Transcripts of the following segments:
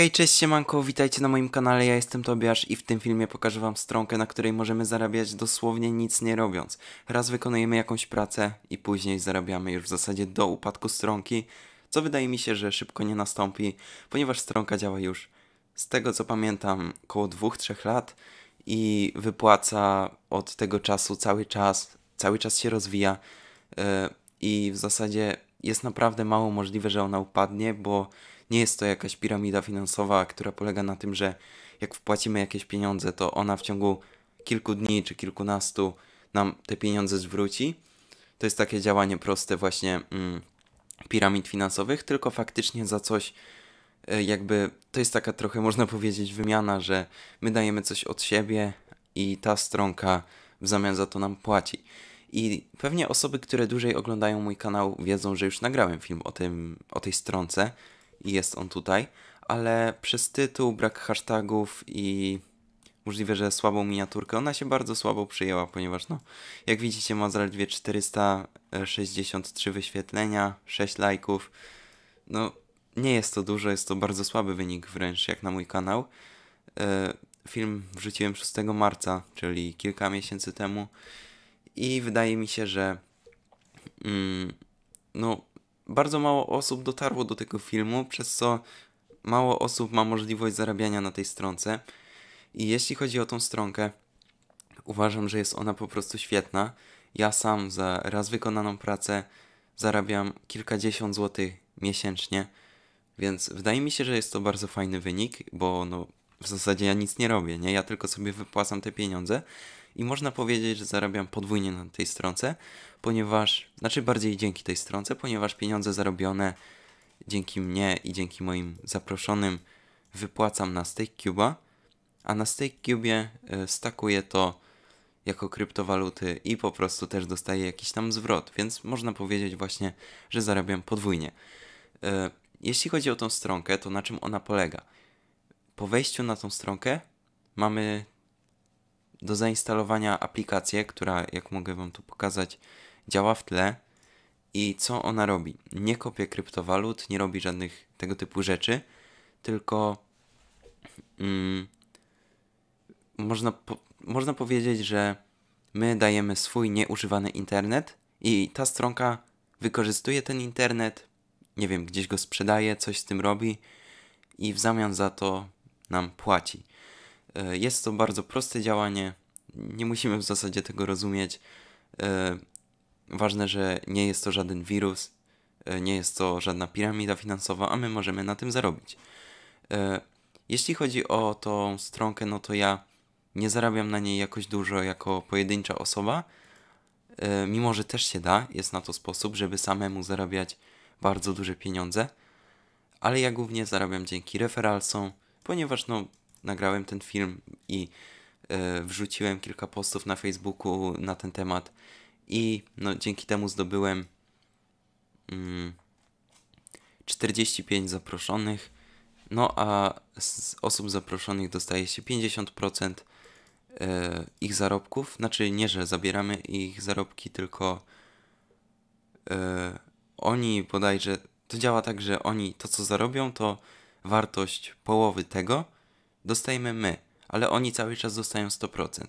Hej, cześć, siemanko, witajcie na moim kanale, ja jestem Tobiasz i w tym filmie pokażę wam stronkę, na której możemy zarabiać dosłownie nic nie robiąc. Raz wykonujemy jakąś pracę i później zarabiamy już w zasadzie do upadku stronki, co wydaje mi się, że szybko nie nastąpi, ponieważ stronka działa już z tego co pamiętam około 2-3 lat i wypłaca od tego czasu cały czas, cały czas się rozwija yy, i w zasadzie jest naprawdę mało możliwe, że ona upadnie, bo nie jest to jakaś piramida finansowa, która polega na tym, że jak wpłacimy jakieś pieniądze, to ona w ciągu kilku dni czy kilkunastu nam te pieniądze zwróci. To jest takie działanie proste właśnie mm, piramid finansowych, tylko faktycznie za coś e, jakby to jest taka trochę można powiedzieć wymiana, że my dajemy coś od siebie i ta stronka w zamian za to nam płaci. I pewnie osoby, które dłużej oglądają mój kanał, wiedzą, że już nagrałem film o, tym, o tej stronce, i jest on tutaj, ale przez tytuł, brak hashtagów i możliwe, że słabą miniaturkę, ona się bardzo słabo przyjęła, ponieważ no, jak widzicie ma zaledwie 463 wyświetlenia, 6 lajków, no nie jest to dużo, jest to bardzo słaby wynik wręcz jak na mój kanał. E, film wrzuciłem 6 marca, czyli kilka miesięcy temu i wydaje mi się, że mm, no bardzo mało osób dotarło do tego filmu, przez co mało osób ma możliwość zarabiania na tej stronce. I jeśli chodzi o tą stronkę, uważam, że jest ona po prostu świetna. Ja sam za raz wykonaną pracę zarabiam kilkadziesiąt złotych miesięcznie, więc wydaje mi się, że jest to bardzo fajny wynik, bo no, w zasadzie ja nic nie robię, nie? Ja tylko sobie wypłacam te pieniądze, i można powiedzieć, że zarabiam podwójnie na tej stronce, ponieważ, znaczy bardziej dzięki tej stronce, ponieważ pieniądze zarobione dzięki mnie i dzięki moim zaproszonym wypłacam na StakeCube'a, a na StakeCube'ie e, stakuję to jako kryptowaluty i po prostu też dostaję jakiś tam zwrot, więc można powiedzieć właśnie, że zarabiam podwójnie. E, jeśli chodzi o tą stronkę, to na czym ona polega? Po wejściu na tą stronkę mamy do zainstalowania aplikację, która, jak mogę Wam tu pokazać, działa w tle. I co ona robi? Nie kopie kryptowalut, nie robi żadnych tego typu rzeczy, tylko mm, można, po, można powiedzieć, że my dajemy swój nieużywany internet i ta stronka wykorzystuje ten internet, nie wiem, gdzieś go sprzedaje, coś z tym robi i w zamian za to nam płaci. E, jest to bardzo proste działanie, nie musimy w zasadzie tego rozumieć. E, ważne, że nie jest to żaden wirus, e, nie jest to żadna piramida finansowa, a my możemy na tym zarobić. Jeśli chodzi o tą stronkę, no to ja nie zarabiam na niej jakoś dużo jako pojedyncza osoba, mimo że też się da, jest na to sposób, żeby samemu zarabiać bardzo duże pieniądze, ale ja głównie zarabiam dzięki referalsom, ponieważ no nagrałem ten film i e, wrzuciłem kilka postów na Facebooku na ten temat i no, dzięki temu zdobyłem mm, 45 zaproszonych. No a z osób zaproszonych dostaje się 50% e, ich zarobków. Znaczy nie, że zabieramy ich zarobki, tylko e, oni bodajże to działa tak, że oni to co zarobią to wartość połowy tego Dostajemy my, ale oni cały czas dostają 100%.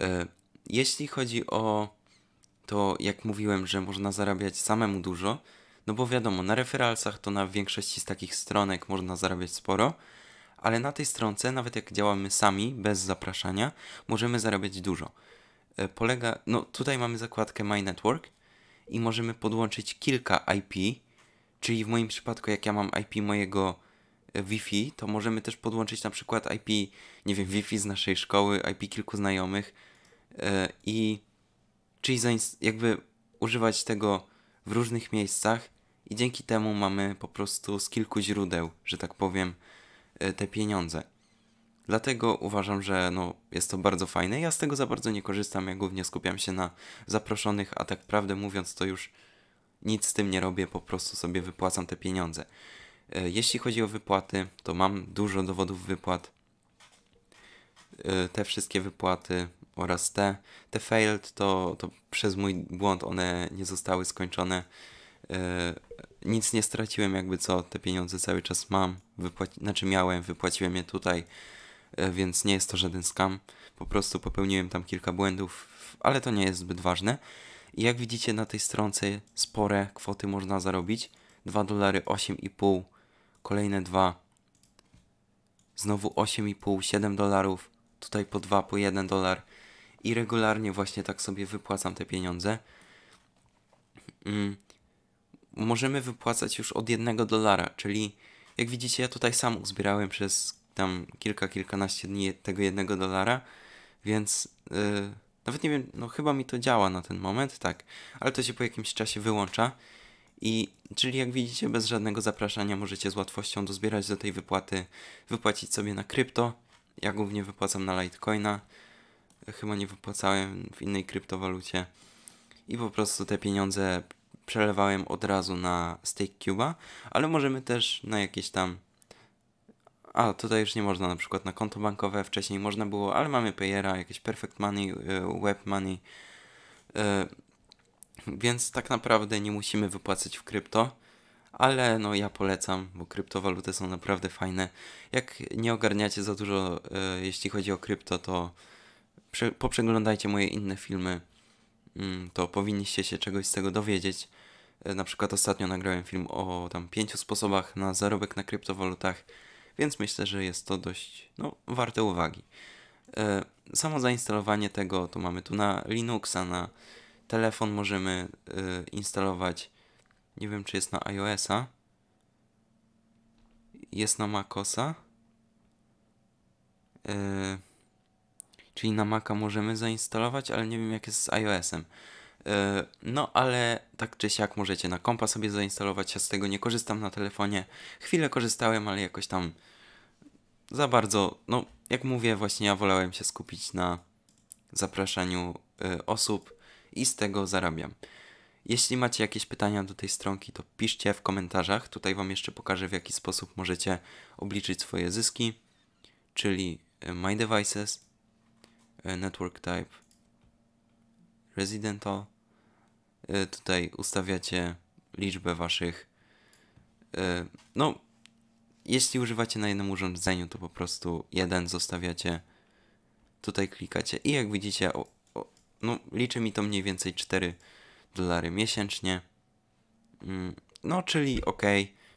E, jeśli chodzi o to, jak mówiłem, że można zarabiać samemu dużo, no bo wiadomo, na referalsach to na większości z takich stronek można zarabiać sporo, ale na tej stronce, nawet jak działamy sami, bez zapraszania, możemy zarabiać dużo. E, polega, no tutaj mamy zakładkę My Network i możemy podłączyć kilka IP, czyli w moim przypadku, jak ja mam IP mojego Wi-Fi, to możemy też podłączyć na przykład IP, nie wiem, Wi-Fi z naszej szkoły, IP kilku znajomych e, i czyli jakby używać tego w różnych miejscach i dzięki temu mamy po prostu z kilku źródeł, że tak powiem, e, te pieniądze. Dlatego uważam, że no, jest to bardzo fajne. Ja z tego za bardzo nie korzystam, ja głównie skupiam się na zaproszonych, a tak prawdę mówiąc to już nic z tym nie robię, po prostu sobie wypłacam te pieniądze. E, jeśli chodzi o wypłaty, to mam dużo dowodów wypłat. E, te wszystkie wypłaty oraz te. Te failed to, to przez mój błąd one nie zostały skończone. E, nic nie straciłem, jakby co, te pieniądze cały czas mam. Wypłaci- znaczy miałem, wypłaciłem je tutaj, więc nie jest to żaden skam. Po prostu popełniłem tam kilka błędów, ale to nie jest zbyt ważne. I jak widzicie na tej stronce spore kwoty można zarobić. 2 dolary 8,5 kolejne dwa. Znowu 8,5, 7 dolarów, tutaj po 2, po 1 dolar. I regularnie właśnie tak sobie wypłacam te pieniądze. Mm. Możemy wypłacać już od 1 dolara, czyli jak widzicie, ja tutaj sam uzbierałem przez tam kilka, kilkanaście dni tego 1 dolara, więc yy, nawet nie wiem, no chyba mi to działa na ten moment, tak, ale to się po jakimś czasie wyłącza. I czyli jak widzicie, bez żadnego zapraszania możecie z łatwością dozbierać do tej wypłaty, wypłacić sobie na krypto. Ja głównie wypłacam na Litecoina. Chyba nie wypłacałem w innej kryptowalucie. I po prostu te pieniądze przelewałem od razu na stake cuba ale możemy też na jakieś tam a tutaj już nie można na przykład na konto bankowe, wcześniej można było, ale mamy Payera, jakieś Perfect Money, e, Web Money. E, więc tak naprawdę nie musimy wypłacać w krypto, ale no ja polecam, bo kryptowaluty są naprawdę fajne. Jak nie ogarniacie za dużo, e, jeśli chodzi o krypto, to prze, poprzeglądajcie moje inne filmy, mm, to powinniście się czegoś z tego dowiedzieć. E, na przykład ostatnio nagrałem film o tam pięciu sposobach na zarobek na kryptowalutach, więc myślę, że jest to dość no, warte uwagi. E, samo zainstalowanie tego to mamy tu na Linuxa, na telefon możemy y, instalować, nie wiem czy jest na iOS-a, jest na MacOSa, y, czyli na Maca możemy zainstalować, ale nie wiem jak jest z iOS-em. Y, no, ale tak czy siak możecie na kompa sobie zainstalować, ja z tego nie korzystam na telefonie. Chwilę korzystałem, ale jakoś tam za bardzo, no jak mówię, właśnie ja wolałem się skupić na zapraszaniu y, osób, i z tego zarabiam. Jeśli macie jakieś pytania do tej stronki, to piszcie w komentarzach. Tutaj Wam jeszcze pokażę, w jaki sposób możecie obliczyć swoje zyski, czyli e, My Devices, e, Network Type, Residential. E, tutaj ustawiacie liczbę Waszych. No, jeśli używacie na jednym urządzeniu, to po prostu jeden zostawiacie. Tutaj klikacie i jak widzicie no liczy mi to mniej więcej 4 dolary miesięcznie. Mm, no, czyli ok,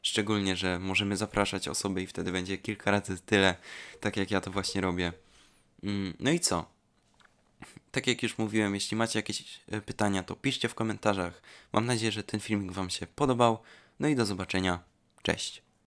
szczególnie, że możemy zapraszać osoby i wtedy będzie kilka razy tyle, tak jak ja to właśnie robię. Mm, no i co? Tak jak już mówiłem, jeśli macie jakieś e, pytania, to piszcie w komentarzach. Mam nadzieję, że ten filmik Wam się podobał. No i do zobaczenia. Cześć.